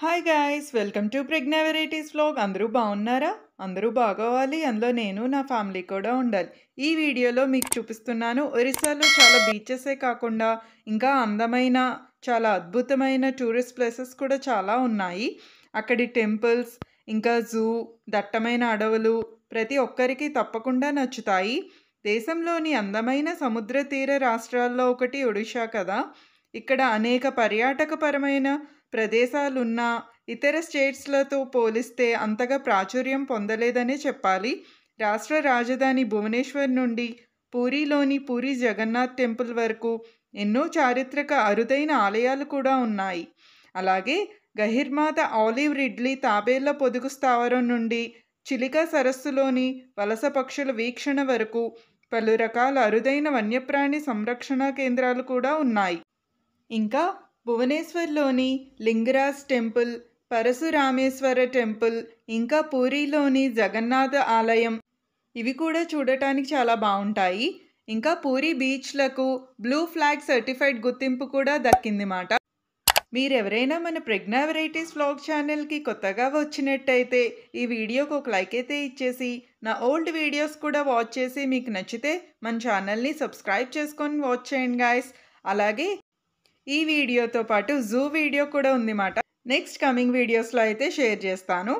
hi guys welcome to Pragna varieties vlog అందరూ బాగున్నారా అందరూ బాగోవాలి అందులో నేను నా ఫ్యామిలీ కూడా ఉండాలి ఈ వీడియోలో మీకు చూపిస్తున్నాను ఒరిస్సాలో చాలా బీచెసే కాకుండా ఇంకా అందమైన చాలా అద్భుతమైన టూరిస్ట్ ప్లేసెస్ కూడా చాలా ఉన్నాయి అక్కడి టెంపుల్స్ ఇంకా జూ దట్టమైన అడవులు ప్రతి ఒక్కరికి తప్పకుండా నచ్చుతాయి దేశంలోని అందమైన సముద్ర తీర రాష్ట్రాల్లో ఒకటి ఒడిషా కదా ఇక్కడ అనేక పర్యాటకపరమైన ప్రదేశాలున్నా ఇతర స్టేట్స్లతో పోలిస్తే అంతగా ప్రాచుర్యం పొందలేదనే చెప్పాలి రాష్ట్ర రాజధాని భువనేశ్వర్ నుండి పూరిలోని పూరి జగన్నాథ్ టెంపుల్ వరకు ఎన్నో చారిత్రక అరుదైన ఆలయాలు కూడా ఉన్నాయి అలాగే గహిర్మాత ఆలివ్ రిడ్లీ తాబేళ్ల పొదుగు స్థావరం నుండి చిలిక సరస్సులోని వలస పక్షుల వీక్షణ వరకు పలు రకాల అరుదైన వన్యప్రాణి సంరక్షణ కేంద్రాలు కూడా ఉన్నాయి ఇంకా భువనేశ్వర్లోని లింగరాజ్ టెంపుల్ పరశురామేశ్వర టెంపుల్ ఇంకా పూరిలోని జగన్నాథ ఆలయం ఇవి కూడా చూడటానికి చాలా బాగుంటాయి ఇంకా పూరి బీచ్లకు బ్లూ ఫ్లాగ్ సర్టిఫైడ్ గుర్తింపు కూడా దక్కింది మాట మీరెవరైనా మన ప్రజ్ఞా వెరైటీస్ వ్లాగ్ ఛానల్కి కొత్తగా వచ్చినట్టయితే ఈ వీడియోకి ఒక లైక్ అయితే ఇచ్చేసి నా ఓల్డ్ వీడియోస్ కూడా వాచ్ చేసి మీకు నచ్చితే మన ఛానల్ని సబ్స్క్రైబ్ చేసుకొని వాచ్ చేయండి గాయస్ అలాగే ఈ వీడియోతో పాటు జూ వీడియో కూడా ఉందిమాట నెక్స్ట్ కమింగ్ వీడియోస్లో అయితే షేర్ చేస్తాను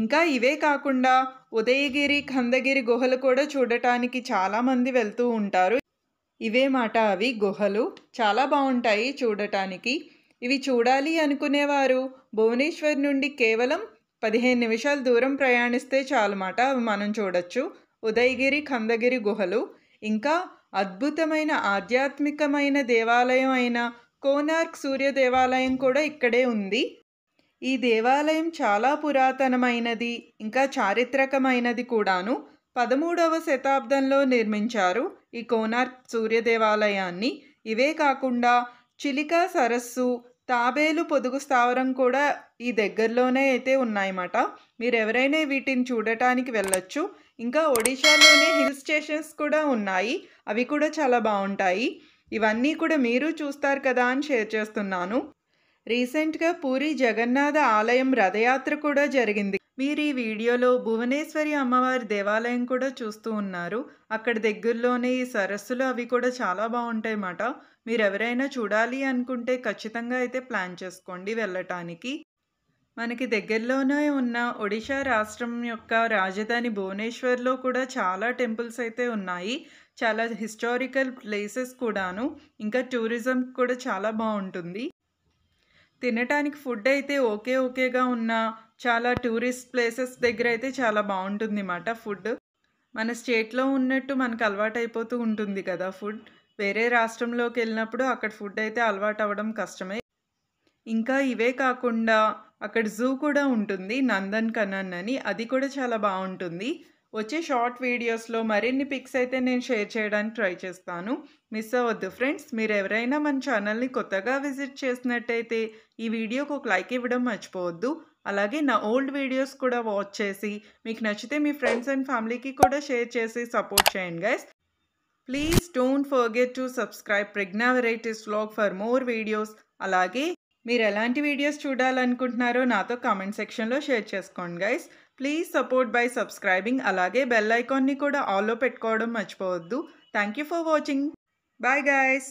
ఇంకా ఇవే కాకుండా ఉదయగిరి ఖందగిరి గుహలు కూడా చూడటానికి చాలామంది వెళ్తూ ఉంటారు ఇవే మాట అవి గుహలు చాలా బాగుంటాయి చూడటానికి ఇవి చూడాలి అనుకునేవారు భువనేశ్వర్ నుండి కేవలం పదిహేను నిమిషాల దూరం ప్రయాణిస్తే చాలుమాట అవి మనం చూడొచ్చు ఉదయగిరి ఖందగిరి గుహలు ఇంకా అద్భుతమైన ఆధ్యాత్మికమైన దేవాలయం అయిన కోనార్క్ సూర్య దేవాలయం కూడా ఇక్కడే ఉంది ఈ దేవాలయం చాలా పురాతనమైనది ఇంకా చారిత్రకమైనది కూడాను పదమూడవ శతాబ్దంలో నిర్మించారు ఈ కోనార్క్ సూర్య దేవాలయాన్ని ఇవే కాకుండా చిలికా సరస్సు తాబేలు పొదుగు స్థావరం కూడా ఈ దగ్గరలోనే అయితే ఉన్నాయన్నమాట మీరు ఎవరైనా వీటిని చూడటానికి వెళ్ళొచ్చు ఇంకా ఒడిశాలోనే హిల్ స్టేషన్స్ కూడా ఉన్నాయి అవి కూడా చాలా బాగుంటాయి ఇవన్నీ కూడా మీరు చూస్తారు కదా అని షేర్ చేస్తున్నాను రీసెంట్గా పూరి జగన్నాథ ఆలయం రథయాత్ర కూడా జరిగింది మీరు ఈ వీడియోలో భువనేశ్వరి అమ్మవారి దేవాలయం కూడా చూస్తూ ఉన్నారు అక్కడ దగ్గరలోనే ఈ సరస్సులు అవి కూడా చాలా బాగుంటాయి మాట మీరు ఎవరైనా చూడాలి అనుకుంటే ఖచ్చితంగా అయితే ప్లాన్ చేసుకోండి వెళ్ళటానికి మనకి దగ్గరలోనే ఉన్న ఒడిషా రాష్ట్రం యొక్క రాజధాని భువనేశ్వర్లో కూడా చాలా టెంపుల్స్ అయితే ఉన్నాయి చాలా హిస్టారికల్ ప్లేసెస్ కూడాను ఇంకా టూరిజం కూడా చాలా బాగుంటుంది తినటానికి ఫుడ్ అయితే ఓకే ఓకేగా ఉన్న చాలా టూరిస్ట్ ప్లేసెస్ దగ్గర అయితే చాలా బాగుంటుంది అన్నమాట ఫుడ్ మన స్టేట్లో ఉన్నట్టు మనకు అలవాటు అయిపోతూ ఉంటుంది కదా ఫుడ్ వేరే రాష్ట్రంలోకి వెళ్ళినప్పుడు అక్కడ ఫుడ్ అయితే అలవాటు అవ్వడం కష్టమే ఇంకా ఇవే కాకుండా అక్కడ జూ కూడా ఉంటుంది నందన్ కనన్ అని అది కూడా చాలా బాగుంటుంది వచ్చే షార్ట్ వీడియోస్లో మరిన్ని పిక్స్ అయితే నేను షేర్ చేయడానికి ట్రై చేస్తాను మిస్ అవ్వద్దు ఫ్రెండ్స్ మీరు ఎవరైనా మన ఛానల్ని కొత్తగా విజిట్ చేసినట్టయితే ఈ వీడియోకి ఒక లైక్ ఇవ్వడం మర్చిపోవద్దు అలాగే నా ఓల్డ్ వీడియోస్ కూడా వాచ్ చేసి మీకు నచ్చితే మీ ఫ్రెండ్స్ అండ్ ఫ్యామిలీకి కూడా షేర్ చేసి సపోర్ట్ చేయండి guys please don't forget to subscribe Pragna varieties vlog for more videos అలాగే మీరు ఎలాంటి వీడియోస్ చూడాలనుకుంటున్నారో నాతో కామెంట్ సెక్షన్లో షేర్ చేసుకోండి guys please support by subscribing అలాగే బెల్ ఐకాన్ని కూడా ఆల్లో పెట్టుకోవడం మర్చిపోవద్దు thank you for watching bye guys